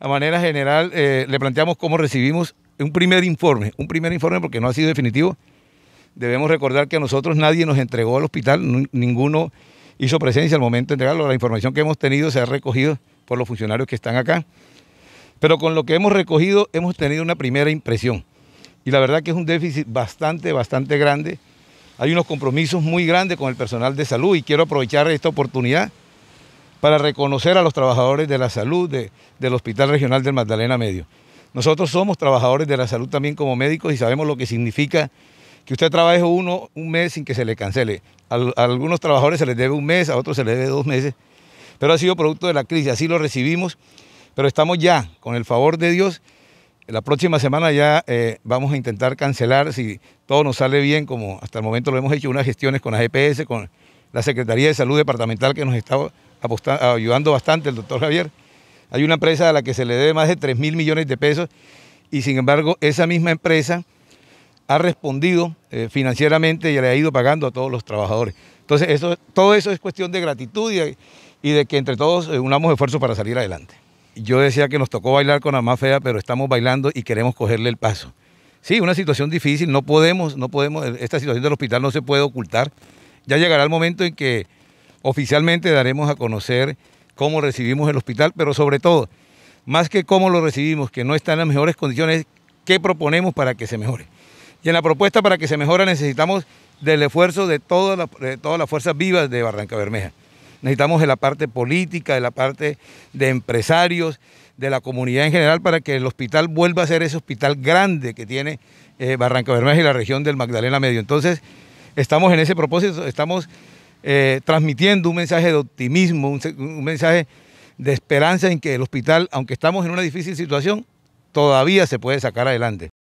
a manera general, eh, le planteamos cómo recibimos un primer informe, un primer informe porque no ha sido definitivo. Debemos recordar que a nosotros nadie nos entregó al hospital, ninguno hizo presencia al momento de entregarlo. La información que hemos tenido se ha recogido por los funcionarios que están acá. Pero con lo que hemos recogido hemos tenido una primera impresión. Y la verdad que es un déficit bastante, bastante grande. Hay unos compromisos muy grandes con el personal de salud y quiero aprovechar esta oportunidad para reconocer a los trabajadores de la salud del Hospital Regional del Magdalena Medio. Nosotros somos trabajadores de la salud también como médicos y sabemos lo que significa que usted trabaje uno un mes sin que se le cancele. A, algunos trabajadores se les debe un mes, a otros se les debe dos meses, pero ha sido producto de la crisis, así lo recibimos, pero estamos ya, con el favor de Dios, la próxima semana ya eh, vamos a intentar cancelar, si todo nos sale bien, como hasta el momento lo hemos hecho, unas gestiones con la GPS, con la Secretaría de Salud Departamental que nos está ayudando bastante el doctor Javier. Hay una empresa a la que se le debe más de 3 mil millones de pesos y sin embargo esa misma empresa ha respondido eh, financieramente y le ha ido pagando a todos los trabajadores. Entonces eso, todo eso es cuestión de gratitud y, de que entre todos eh, unamos esfuerzos para salir adelante. Yo decía que nos tocó bailar con la más fea, pero estamos bailando y queremos cogerle el paso. Sí, una situación difícil, no podemos, no podemos, esta situación del hospital no se puede ocultar. Ya llegará el momento en que Oficialmente daremos a conocer cómo recibimos el hospital, pero sobre todo, más que cómo lo recibimos, que no está en las mejores condiciones, qué proponemos para que se mejore. Y en la propuesta para que se mejore necesitamos del esfuerzo de, toda todas las fuerzas vivas de Barranca Bermeja. Necesitamos de la parte política, de la parte de empresarios, de la comunidad en general, para que el hospital vuelva a ser ese hospital grande que tiene eh, Barranca Bermeja y la región del Magdalena Medio. Entonces, estamos en ese propósito, estamos eh, transmitiendo un mensaje de optimismo, un mensaje de esperanza en que el hospital, aunque estamos en una difícil situación, todavía se puede sacar adelante.